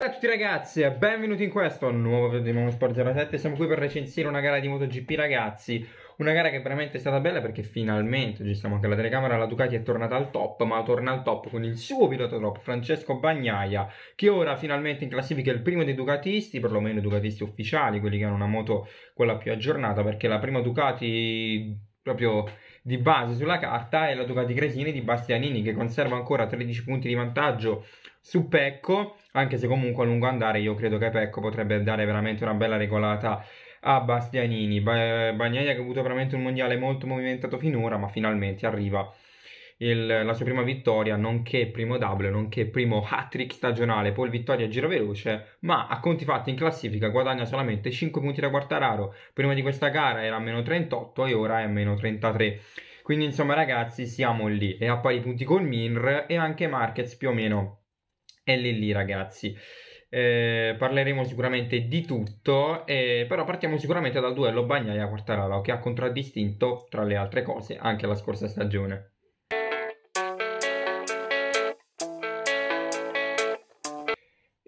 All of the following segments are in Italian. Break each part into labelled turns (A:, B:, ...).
A: Ciao a tutti ragazzi e benvenuti in questo nuovo video di Monosport 07 Siamo qui per recensire una gara di MotoGP ragazzi Una gara che veramente è stata bella perché finalmente oggi siamo anche alla telecamera La Ducati è tornata al top ma torna al top con il suo pilota top Francesco Bagnaia Che ora finalmente in classifica è il primo dei Ducatisti Perlomeno i Ducatisti ufficiali, quelli che hanno una moto quella più aggiornata Perché la prima Ducati proprio di base sulla carta è la Ducati Cresini di Bastianini che conserva ancora 13 punti di vantaggio su Pecco, anche se comunque a lungo andare io credo che Pecco potrebbe dare veramente una bella regolata a Bastianini. Bagnaia che ha avuto veramente un mondiale molto movimentato finora, ma finalmente arriva il, la sua prima vittoria, nonché primo double, nonché primo hat-trick stagionale, poi vittoria a giro veloce, ma a conti fatti in classifica guadagna solamente 5 punti da Quartararo. Prima di questa gara era a meno 38 e ora è a meno 33. Quindi insomma ragazzi siamo lì, e a pari punti con Mir e anche Marquez più o meno è lì lì ragazzi. Eh, parleremo sicuramente di tutto, eh, però partiamo sicuramente dal duello Bagnaia-Quartararo che ha contraddistinto, tra le altre cose, anche la scorsa stagione.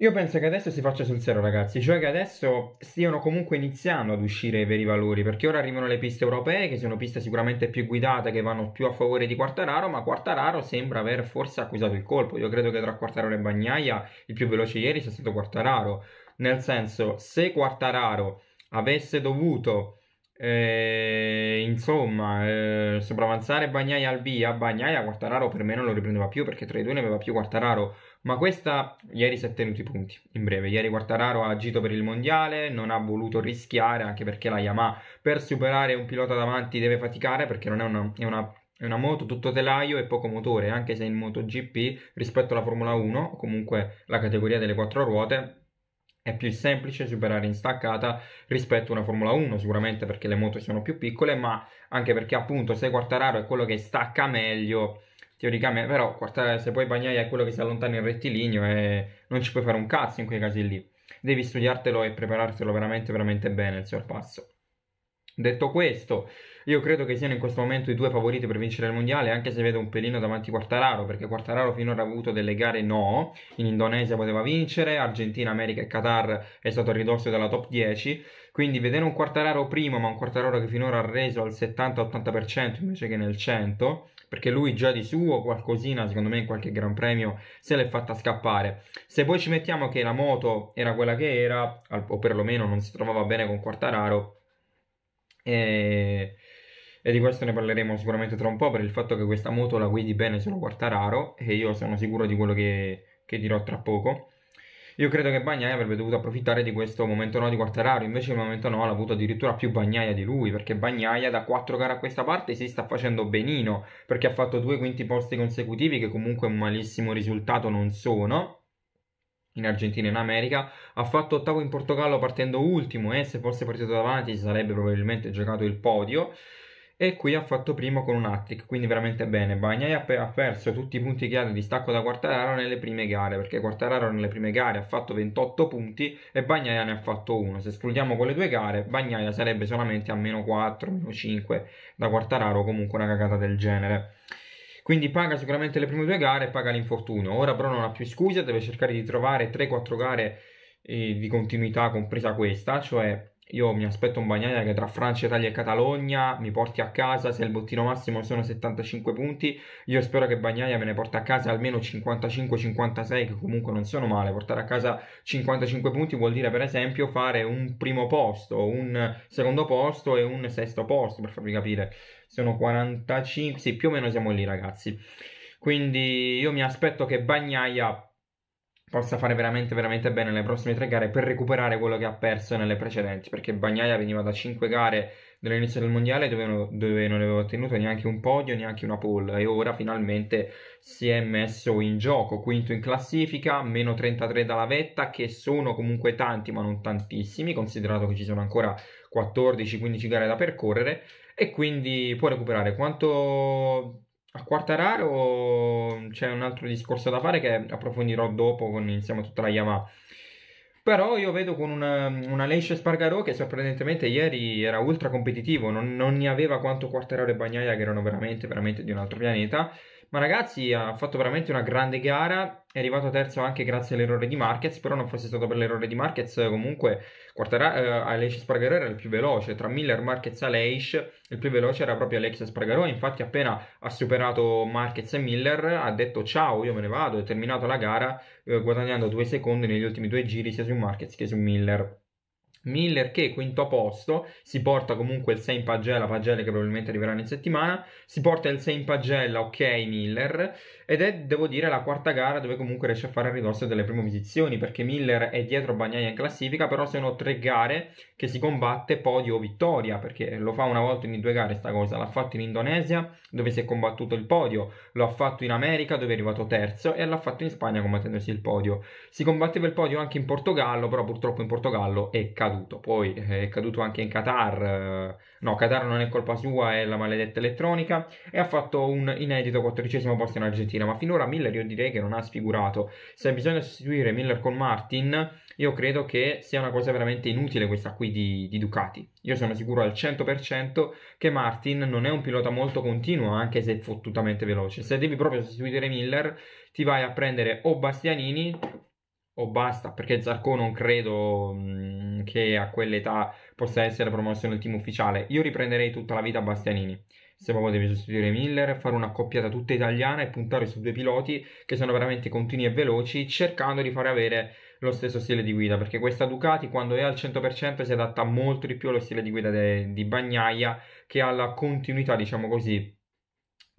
A: Io penso che adesso si faccia sul serio, ragazzi, cioè che adesso stiano comunque iniziando ad uscire i veri valori, perché ora arrivano le piste europee, che sono piste sicuramente più guidate, che vanno più a favore di Quartararo, ma Quartararo sembra aver forse accusato il colpo. Io credo che tra Quartararo e Bagnaia il più veloce ieri sia stato Quartararo, nel senso, se Quartararo avesse dovuto eh, insomma, eh, sopravanzare Bagnaia al via, Bagnaia Quartararo per me non lo riprendeva più perché tra i due ne aveva più Quartararo, ma questa ieri si è tenuto i punti, in breve, ieri Quartararo ha agito per il mondiale, non ha voluto rischiare anche perché la Yamaha per superare un pilota davanti deve faticare perché non è una, è una è una moto tutto telaio e poco motore, anche se in MotoGP rispetto alla Formula 1, comunque la categoria delle quattro ruote, è più semplice superare in staccata rispetto a una Formula 1, sicuramente perché le moto sono più piccole, ma anche perché appunto se Quartararo è quello che stacca meglio, teoricamente, però se poi Bagnai è quello che si allontana in rettilineo e eh, non ci puoi fare un cazzo in quei casi lì. Devi studiartelo e preparartelo veramente veramente bene il sorpasso. Detto questo, io credo che siano in questo momento i due favoriti per vincere il mondiale, anche se vedo un pelino davanti Quartararo, perché Quartararo finora ha avuto delle gare no, in Indonesia poteva vincere, Argentina, America e Qatar è stato ridosso dalla top 10, quindi vedere un Quartararo primo, ma un Quartararo che finora ha reso al 70-80% invece che nel 100%, perché lui già di suo qualcosina, secondo me in qualche gran premio, se l'è fatta scappare. Se poi ci mettiamo che la moto era quella che era, o perlomeno non si trovava bene con Quartararo, eh, e di questo ne parleremo sicuramente tra un po' per il fatto che questa moto la guidi bene solo Quartararo e io sono sicuro di quello che, che dirò tra poco. Io credo che Bagnaia avrebbe dovuto approfittare di questo momento no di Quartararo, invece il momento no l'ha avuto addirittura più Bagnaia di lui, perché Bagnaia da quattro gare a questa parte si sta facendo benino, perché ha fatto due quinti posti consecutivi che comunque un malissimo risultato non sono, in Argentina e in America, ha fatto ottavo in Portogallo partendo ultimo e eh? se fosse partito davanti si sarebbe probabilmente giocato il podio e qui ha fatto primo con un hat-trick, quindi veramente bene. Bagnai ha perso tutti i punti che ha di distacco da Quartararo nelle prime gare, perché Quartararo nelle prime gare ha fatto 28 punti e Bagnaia ne ha fatto uno. Se escludiamo quelle due gare, Bagnaia sarebbe solamente a meno 4, meno 5 da Quartararo, comunque una cagata del genere. Quindi paga sicuramente le prime due gare e paga l'infortunio. Ora però non ha più scuse, deve cercare di trovare 3-4 gare eh, di continuità, compresa questa, cioè io mi aspetto un Bagnaia che tra Francia, Italia e Catalogna mi porti a casa, se il bottino massimo sono 75 punti, io spero che Bagnaia me ne porti a casa almeno 55-56, che comunque non sono male. Portare a casa 55 punti vuol dire per esempio fare un primo posto, un secondo posto e un sesto posto, per farvi capire. Sono 45, sì, più o meno siamo lì ragazzi. Quindi io mi aspetto che Bagnaia possa fare veramente veramente bene nelle prossime tre gare per recuperare quello che ha perso nelle precedenti perché Bagnaia veniva da cinque gare dall'inizio del mondiale dove, dove non aveva ottenuto neanche un podio neanche una pole e ora finalmente si è messo in gioco quinto in classifica meno 33 dalla vetta che sono comunque tanti ma non tantissimi considerato che ci sono ancora 14-15 gare da percorrere e quindi può recuperare quanto a Quartararo c'è un altro discorso da fare che approfondirò dopo con insieme a tutta la Yamaha. Però io vedo con una, una Leish Spargarò che sorprendentemente ieri era ultra competitivo, non, non ne aveva quanto Quartararo e Bagnaia che erano veramente, veramente di un altro pianeta. Ma ragazzi, ha fatto veramente una grande gara. È arrivato terzo anche grazie all'errore di Marquez. Però non fosse stato per l'errore di Marquez, comunque Quartara- eh, Aleix Spargarò era il più veloce. Tra Miller, Marquez e Aleix, il più veloce era proprio Alex Spargarò. Infatti, appena ha superato Marquez e Miller, ha detto ciao, io me ne vado. È terminato la gara eh, guadagnando due secondi negli ultimi due giri sia su Marquez che su Miller. Miller che quinto posto, si porta comunque il 6 in pagella, pagelle che probabilmente arriverà in settimana, si porta il 6 in pagella, ok Miller, ed è devo dire la quarta gara dove comunque riesce a fare il ridosso delle prime posizioni perché Miller è dietro Bagnaia in classifica, però sono tre gare che si combatte podio o vittoria perché lo fa una volta in due gare sta cosa, l'ha fatto in Indonesia dove si è combattuto il podio, lo ha fatto in America dove è arrivato terzo e l'ha fatto in Spagna combattendosi il podio, si combatteva il podio anche in Portogallo, però purtroppo in Portogallo è caduto caduto, poi eh, è caduto anche in Qatar, eh, no Qatar non è colpa sua, è la maledetta elettronica, e ha fatto un inedito quattordicesimo posto in Argentina, ma finora Miller io direi che non ha sfigurato, se bisogna sostituire Miller con Martin, io credo che sia una cosa veramente inutile questa qui di, di Ducati, io sono sicuro al 100% che Martin non è un pilota molto continuo, anche se è fottutamente veloce, se devi proprio sostituire Miller ti vai a prendere o Bastianini o basta, perché Zarco non credo mm, che a quell'età possa essere promosso nel team ufficiale. Io riprenderei tutta la vita Bastianini. Se proprio devi sostituire Miller, fare una coppiata tutta italiana e puntare su due piloti che sono veramente continui e veloci, cercando di far avere lo stesso stile di guida, perché questa Ducati quando è al 100% si adatta molto di più allo stile di guida de- di Bagnaia che alla continuità, diciamo così,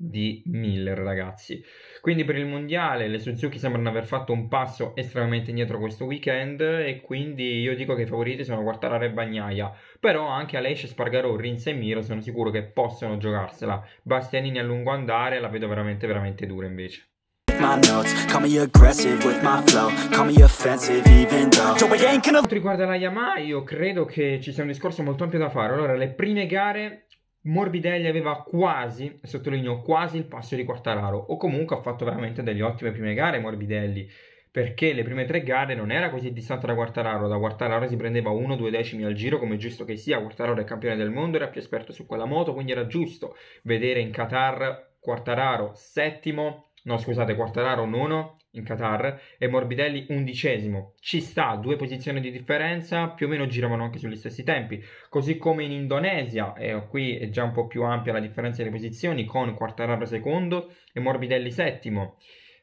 A: di Miller, ragazzi. Quindi per il mondiale le Suzuki sembrano aver fatto un passo estremamente indietro questo weekend e quindi io dico che i favoriti sono Quartararo e Bagnaia, però anche Alessia Spargaro, Rins e Miro sono sicuro che possono giocarsela. Bastianini a lungo andare la vedo veramente veramente dura invece. Per quanto riguarda la Yamaha io credo che ci sia un discorso molto ampio da fare Allora le prime gare Morbidelli aveva quasi, sottolineo quasi, il passo di Quartararo, o comunque ha fatto veramente delle ottime prime gare Morbidelli, perché le prime tre gare non era così distante da Quartararo, da Quartararo si prendeva 1-2 decimi al giro come giusto che sia, Quartararo è campione del mondo, era più esperto su quella moto, quindi era giusto vedere in Qatar Quartararo settimo, no scusate, Quartararo nono in Qatar e Morbidelli undicesimo. Ci sta, due posizioni di differenza, più o meno giravano anche sugli stessi tempi. Così come in Indonesia, e qui è già un po' più ampia la differenza delle posizioni, con Quartararo secondo e Morbidelli settimo.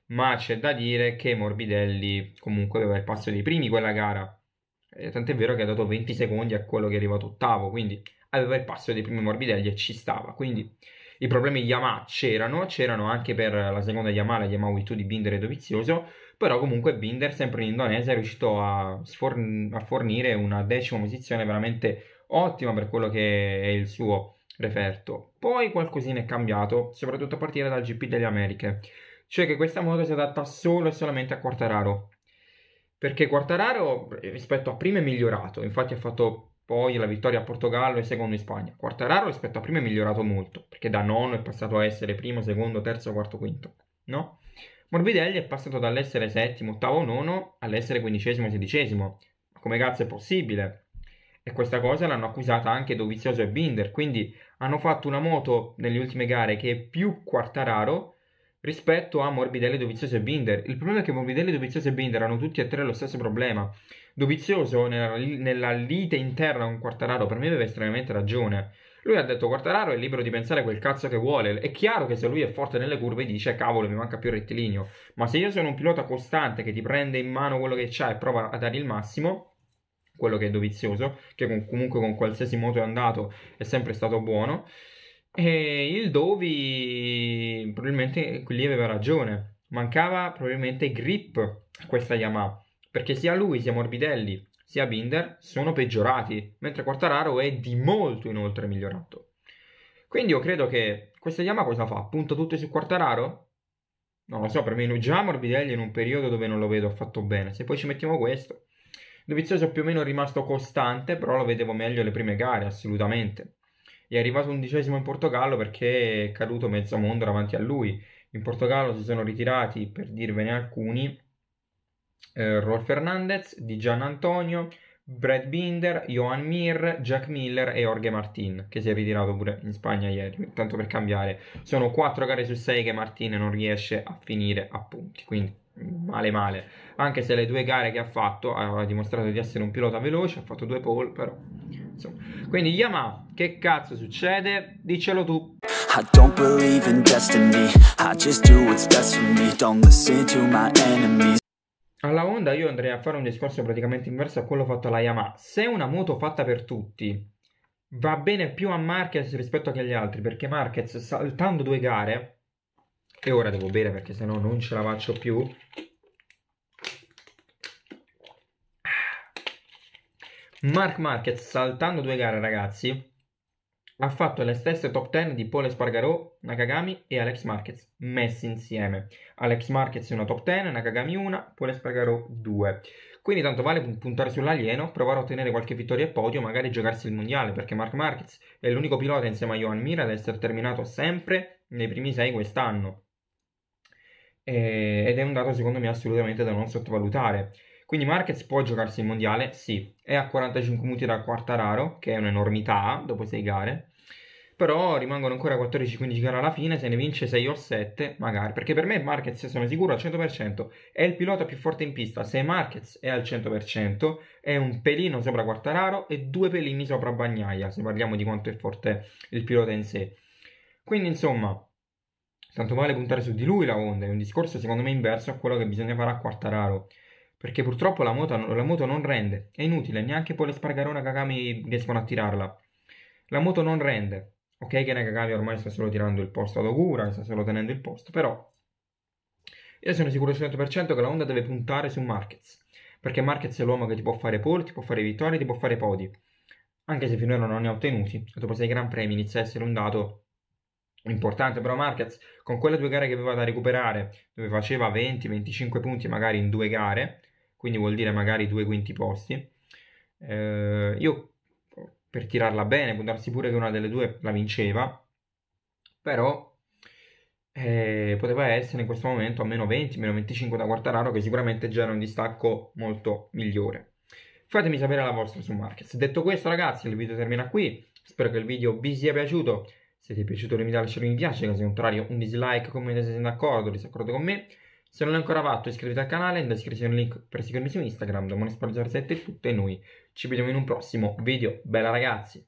A: Ma c'è da dire che Morbidelli comunque aveva il passo dei primi quella gara. tant'è vero che ha dato 20 secondi a quello che è arrivato ottavo, quindi aveva il passo dei primi Morbidelli e ci stava. Quindi i problemi Yamaha c'erano, c'erano anche per la seconda Yamaha, la Yamaha Wii di Binder e Dovizioso, però comunque Binder, sempre in Indonesia, è riuscito a, sforn- a fornire una decima posizione veramente ottima per quello che è il suo referto. Poi qualcosina è cambiato, soprattutto a partire dal GP delle Americhe, cioè che questa moto si adatta solo e solamente a Quartararo, perché Quartararo eh, rispetto a prima è migliorato, infatti ha fatto poi la vittoria a Portogallo e secondo in Spagna. Quartararo rispetto a prima è migliorato molto, perché da nono è passato a essere primo, secondo, terzo, quarto, quinto, no? Morbidelli è passato dall'essere settimo, ottavo, nono all'essere quindicesimo, sedicesimo. Ma come cazzo è possibile? E questa cosa l'hanno accusata anche Dovizioso e Binder, quindi hanno fatto una moto nelle ultime gare che è più Quartararo rispetto a Morbidelli, Dovizioso e Binder. Il problema è che Morbidelli, Dovizioso e Binder hanno tutti e tre lo stesso problema. Dovizioso nella, nella lite interna con Quartararo per me aveva estremamente ragione. Lui ha detto Quartararo è libero di pensare quel cazzo che vuole. È chiaro che se lui è forte nelle curve dice cavolo mi manca più rettilineo. Ma se io sono un pilota costante che ti prende in mano quello che c'ha e prova a dare il massimo, quello che è Dovizioso, che con, comunque con qualsiasi moto è andato è sempre stato buono, e il Dovi probabilmente lì aveva ragione. Mancava probabilmente grip a questa Yamaha. Perché sia lui sia Morbidelli sia Binder sono peggiorati, mentre Quartararo è di molto inoltre migliorato. Quindi io credo che questa Yamaha cosa fa? Punta tutte su Quartararo? Non lo so, per me già Morbidelli in un periodo dove non lo vedo affatto bene. Se poi ci mettiamo questo. Dovizioso più o meno è rimasto costante, però lo vedevo meglio le prime gare, assolutamente è arrivato undicesimo in Portogallo perché è caduto mezzo mondo davanti a lui. In Portogallo si sono ritirati, per dirvene alcuni, eh, Rolf Fernandez, Di Gian Antonio, Brad Binder, Johan Mir, Jack Miller e Jorge Martin, che si è ritirato pure in Spagna ieri, tanto per cambiare. Sono 4 gare su 6 che Martin non riesce a finire a punti, quindi male male, anche se le due gare che ha fatto ha dimostrato di essere un pilota veloce, ha fatto due pole però. Insomma. Quindi Yamaha, che cazzo succede? Dicelo tu. I don't believe in destiny, I just do what's best for me, don't listen to my enemies. Alla Honda io andrei a fare un discorso praticamente inverso a quello fatto alla Yamaha. Se una moto fatta per tutti va bene più a Marquez rispetto che agli altri, perché Marquez saltando due gare e ora devo bere perché se no non ce la faccio più. Mark Marquez saltando due gare ragazzi ha fatto le stesse top 10 di Paul Espargarò, Nakagami e Alex Marquez messi insieme. Alex Marquez una top 10, Nakagami una, Paul Espargarò due. Quindi tanto vale puntare sull'alieno, provare a ottenere qualche vittoria e podio, magari giocarsi il mondiale, perché Mark Marquez è l'unico pilota insieme a Johan Mir ad essere terminato sempre nei primi 6 quest'anno eh, ed è un dato secondo me assolutamente da non sottovalutare. Quindi Marquez può giocarsi il mondiale? Sì, è a 45 minuti da Quartararo, che è un'enormità dopo 6 gare, però rimangono ancora 14-15 gare alla fine, se ne vince 6 o 7 magari, perché per me Marquez, sono sicuro al 100%, è il pilota più forte in pista, se Marquez è al 100% è un pelino sopra Quartararo e due pelini sopra Bagnaia, se parliamo di quanto è forte il pilota in sé. Quindi insomma, Tanto vale puntare su di lui la Honda, è un discorso secondo me inverso a quello che bisogna fare a Quartararo, perché purtroppo la moto, la moto non rende, è inutile, neanche poi le Spargarone e Kagami riescono a tirarla. La moto non rende, ok che Nakagami ormai sta solo tirando il posto ad Ogura, sta solo tenendo il posto, però io sono sicuro al 100% che la Honda deve puntare su Marquez, perché Marquez è l'uomo che ti può fare pole, ti può fare vittorie, ti può fare podi, anche se finora non ne ha ottenuti, dopo 6 Gran Premi inizia a essere un dato importante, però Marquez con quelle due gare che aveva da recuperare, dove faceva 20-25 punti magari in due gare, quindi vuol dire magari due quinti posti, eh, io per tirarla bene, può darsi pure che una delle due la vinceva, però eh, poteva essere in questo momento a meno 20, meno 25 da Quartararo, che sicuramente già era un distacco molto migliore. Fatemi sapere la vostra su Marquez. Detto questo ragazzi, il video termina qui, spero che il video vi sia piaciuto, se ti è piaciuto il video lasciami un mi piace, caso contrario un dislike, commento se sei d'accordo o disaccordo con me. Se non l'hai ancora fatto iscriviti al canale, in descrizione il link per seguirmi su Instagram, domani sport 07 e tutto noi ci vediamo in un prossimo video. Bella ragazzi!